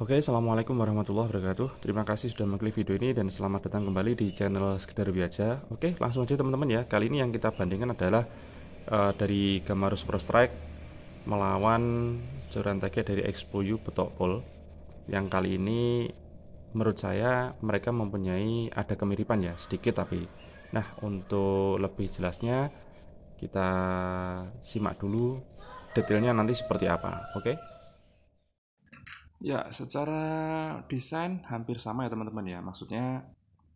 Oke, Assalamualaikum warahmatullahi wabarakatuh Terima kasih sudah mengklik video ini dan selamat datang kembali di channel Sekedar Biaja Oke, langsung aja teman-teman ya Kali ini yang kita bandingkan adalah uh, dari Gamaru Super Strike Melawan Jorantege dari Expoyu Betokpol Yang kali ini menurut saya mereka mempunyai ada kemiripan ya, sedikit tapi Nah, untuk lebih jelasnya kita simak dulu detailnya nanti seperti apa Oke okay? Ya, secara desain hampir sama ya teman-teman ya. Maksudnya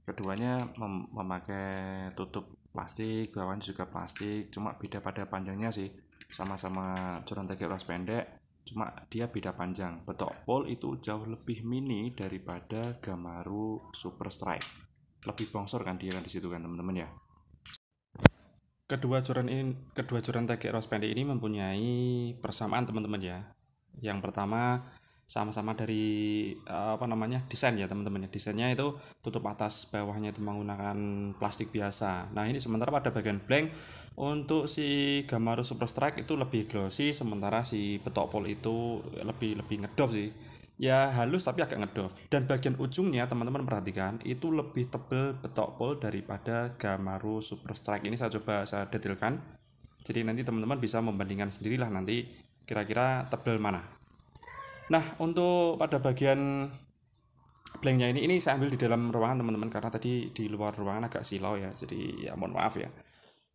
keduanya mem memakai tutup plastik, bawahnya juga plastik, cuma beda pada panjangnya sih. Sama-sama curan tegak ras pendek, cuma dia beda panjang. Betok pole itu jauh lebih mini daripada Gamaru Super Strike. Lebih bongsor kan dia kan di situ kan teman-teman ya. Kedua curan ini, kedua curan tegak ras pendek ini mempunyai persamaan teman-teman ya. Yang pertama, sama-sama dari eh, apa namanya desain ya teman-teman ya desainnya itu tutup atas bawahnya itu menggunakan plastik biasa nah ini sementara pada bagian blank untuk si Gamaru Super Strike itu lebih glossy sementara si Betokpol itu lebih lebih ngedop sih ya halus tapi agak ngedop dan bagian ujungnya teman-teman perhatikan itu lebih tebel Betokpol daripada Gamaru Super Strike ini saya coba saya detailkan jadi nanti teman-teman bisa membandingkan sendirilah nanti kira-kira tebel mana nah untuk pada bagian blanknya ini ini saya ambil di dalam ruangan teman-teman karena tadi di luar ruangan agak silau ya jadi ya mohon maaf ya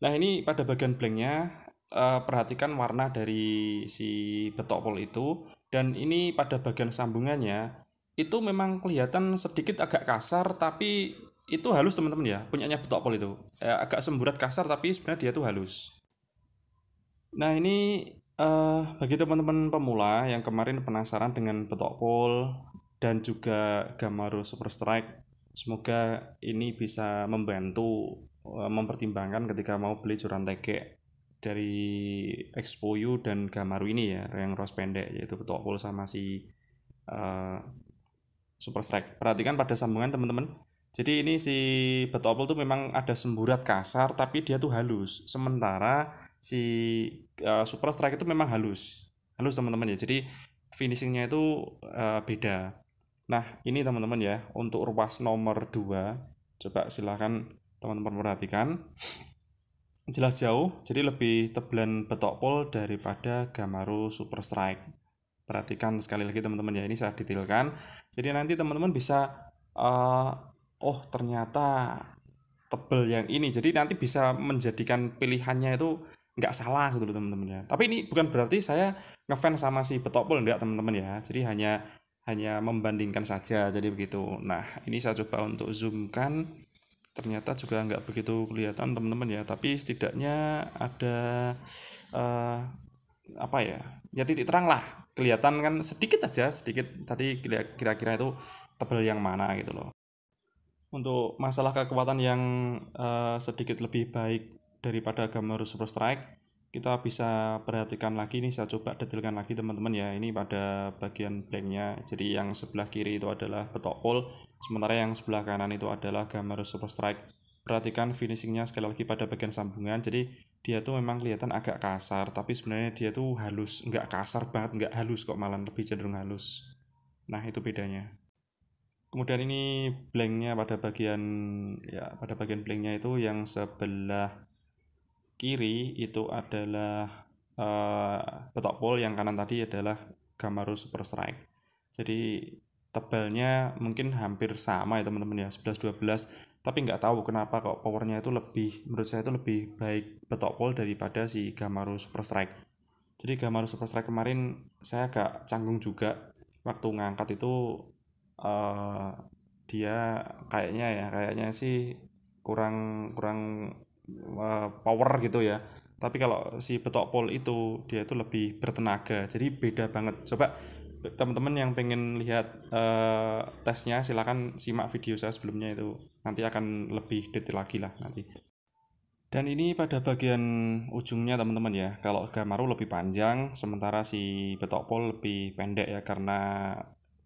nah ini pada bagian blanknya eh, perhatikan warna dari si betok pol itu dan ini pada bagian sambungannya itu memang kelihatan sedikit agak kasar tapi itu halus teman-teman ya punyanya betok pol itu ya, agak semburat kasar tapi sebenarnya dia tuh halus nah ini Uh, bagi teman-teman pemula yang kemarin penasaran dengan petok pol dan juga Gamaro Super Strike, semoga ini bisa membantu uh, mempertimbangkan ketika mau beli curan teke dari Expoyu dan Gamaru ini ya, yang ros pendek yaitu petok pol sama si uh, Super Strike. Perhatikan pada sambungan teman-teman. Jadi ini si betok tuh memang ada semburat kasar tapi dia tuh halus. Sementara si uh, eh, Super Strike itu memang halus halus teman-teman ya jadi finishingnya itu uh, beda nah ini teman-teman ya untuk ruas nomor 2 coba silahkan teman-teman perhatikan jelas jauh jadi lebih tebelan betok pol daripada Gamaru Super Strike perhatikan sekali lagi teman-teman ya ini saya detailkan jadi nanti teman-teman bisa uh, oh ternyata tebel yang ini jadi nanti bisa menjadikan pilihannya itu nggak salah gitu teman-teman ya tapi ini bukan berarti saya ngefans sama si Betopol enggak teman-teman ya jadi hanya hanya membandingkan saja jadi begitu nah ini saya coba untuk zoomkan ternyata juga nggak begitu kelihatan teman-teman ya tapi setidaknya ada uh, apa ya ya titik terang lah kelihatan kan sedikit aja sedikit tadi kira-kira itu tebal yang mana gitu loh untuk masalah kekuatan yang uh, sedikit lebih baik daripada gambar super strike kita bisa perhatikan lagi nih saya coba detailkan lagi teman-teman ya ini pada bagian blanknya jadi yang sebelah kiri itu adalah petok pole sementara yang sebelah kanan itu adalah gambar super strike perhatikan finishingnya sekali lagi pada bagian sambungan jadi dia tuh memang kelihatan agak kasar tapi sebenarnya dia tuh halus nggak kasar banget nggak halus kok malah lebih cenderung halus nah itu bedanya kemudian ini blanknya pada bagian ya pada bagian blanknya itu yang sebelah kiri itu adalah uh, petok pole yang kanan tadi adalah Gamaru Super Strike jadi tebalnya mungkin hampir sama ya teman-teman ya 11 12 tapi nggak tahu kenapa kok powernya itu lebih menurut saya itu lebih baik petok pole daripada si Gamaru Super Strike jadi Gamaru Super Strike kemarin saya agak canggung juga waktu ngangkat itu uh, dia kayaknya ya kayaknya sih kurang kurang Eh, power gitu ya tapi kalau si betok pol itu dia itu lebih bertenaga jadi beda banget coba teman-teman yang pengen lihat uh, tesnya silahkan simak video saya sebelumnya itu nanti akan lebih detail lagi lah nanti dan ini pada bagian ujungnya teman-teman ya kalau Gamaru lebih panjang sementara si betok pol lebih pendek ya karena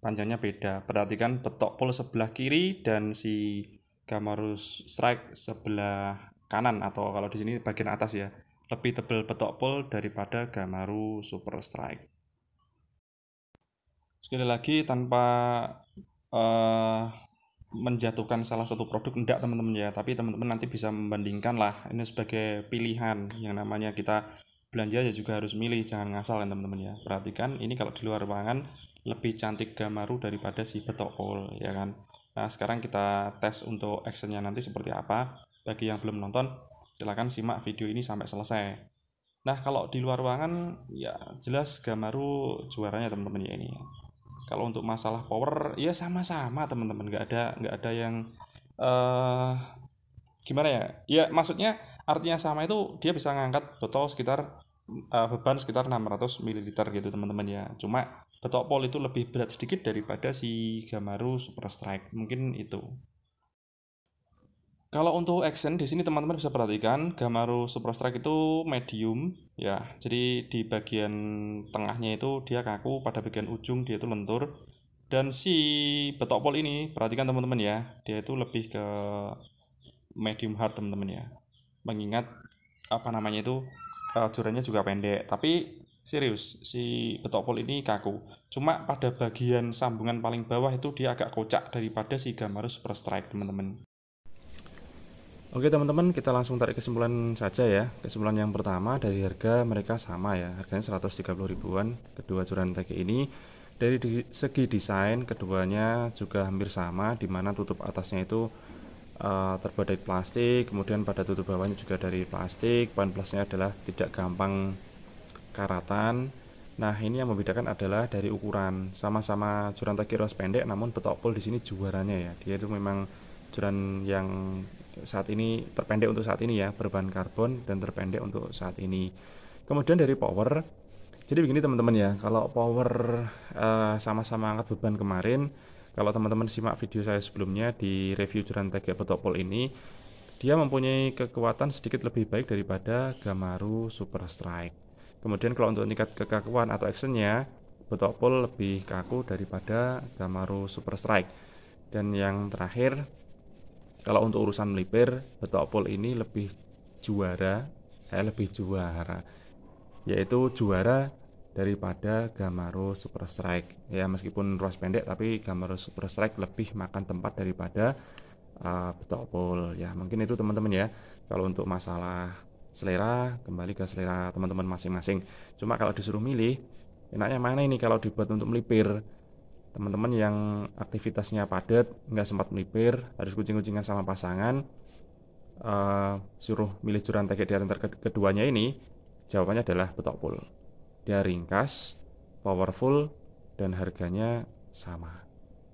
panjangnya beda perhatikan betok pol sebelah kiri dan si Gamaru strike sebelah kanan atau kalau di sini bagian atas ya lebih tebal petok pol daripada Gamaru Super Strike. Sekali lagi tanpa uh, menjatuhkan salah satu produk enggak teman-teman ya, tapi teman-teman nanti bisa membandingkan lah ini sebagai pilihan yang namanya kita belanja ya juga harus milih jangan ngasal ya teman-teman ya. Perhatikan ini kalau di luar ruangan lebih cantik Gamaru daripada si petok pol ya kan. Nah sekarang kita tes untuk actionnya nanti seperti apa bagi yang belum nonton, silahkan simak video ini sampai selesai. Nah, kalau di luar ruangan, ya jelas Gamaru juaranya teman-teman ya ini. Kalau untuk masalah power, ya sama-sama teman-teman. Nggak ada, nggak ada yang uh, gimana ya? Ya maksudnya artinya sama itu dia bisa ngangkat botol sekitar uh, beban sekitar 600 ml gitu teman-teman ya. Cuma botol pol itu lebih berat sedikit daripada si Gamaru Super Strike. Mungkin itu. Kalau untuk action di sini teman-teman bisa perhatikan Gamaru Super Strike itu medium ya. Jadi di bagian tengahnya itu dia kaku, pada bagian ujung dia itu lentur. Dan si Betokpol ini perhatikan teman-teman ya, dia itu lebih ke medium hard teman-teman ya. Mengingat apa namanya itu uh, eh, jurannya juga pendek, tapi serius si Betokpol ini kaku. Cuma pada bagian sambungan paling bawah itu dia agak kocak daripada si Gamaru Super Strike teman-teman. Oke teman-teman kita langsung tarik kesimpulan saja ya Kesimpulan yang pertama dari harga mereka sama ya Harganya 130 ribuan Kedua curan TG ini Dari di, segi desain keduanya juga hampir sama Dimana tutup atasnya itu uh, eh, terbuat dari plastik Kemudian pada tutup bawahnya juga dari plastik Ban plusnya adalah tidak gampang karatan Nah ini yang membedakan adalah dari ukuran Sama-sama curan TG ruas pendek namun betokpol di sini juaranya ya Dia itu memang curan yang saat ini terpendek untuk saat ini ya berbahan karbon dan terpendek untuk saat ini kemudian dari power jadi begini teman-teman ya kalau power eh, sama-sama uh, angkat beban kemarin kalau teman-teman simak video saya sebelumnya di review Duran TG Betopol ini dia mempunyai kekuatan sedikit lebih baik daripada Gamaru Super Strike kemudian kalau untuk tingkat kekakuan atau actionnya Betopol lebih kaku daripada Gamaru Super Strike dan yang terakhir kalau untuk urusan melipir betopol ini lebih juara eh lebih juara yaitu juara daripada Gamaro Super Strike ya meskipun ruas pendek tapi Gamaro Super Strike lebih makan tempat daripada uh, eh, Betokpol ya mungkin itu teman-teman ya kalau untuk masalah selera kembali ke selera teman-teman masing-masing cuma kalau disuruh milih enaknya mana ini kalau dibuat untuk melipir teman-teman yang aktivitasnya padat nggak sempat melipir harus kucing-kucingan sama pasangan uh, suruh milih jurusan TG di antar keduanya ini jawabannya adalah betok pool dia ringkas powerful dan harganya sama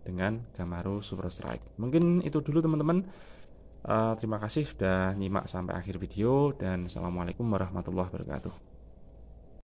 dengan Gamaru Super Strike mungkin itu dulu teman-teman uh, terima kasih sudah nyimak sampai akhir video dan assalamualaikum warahmatullahi wabarakatuh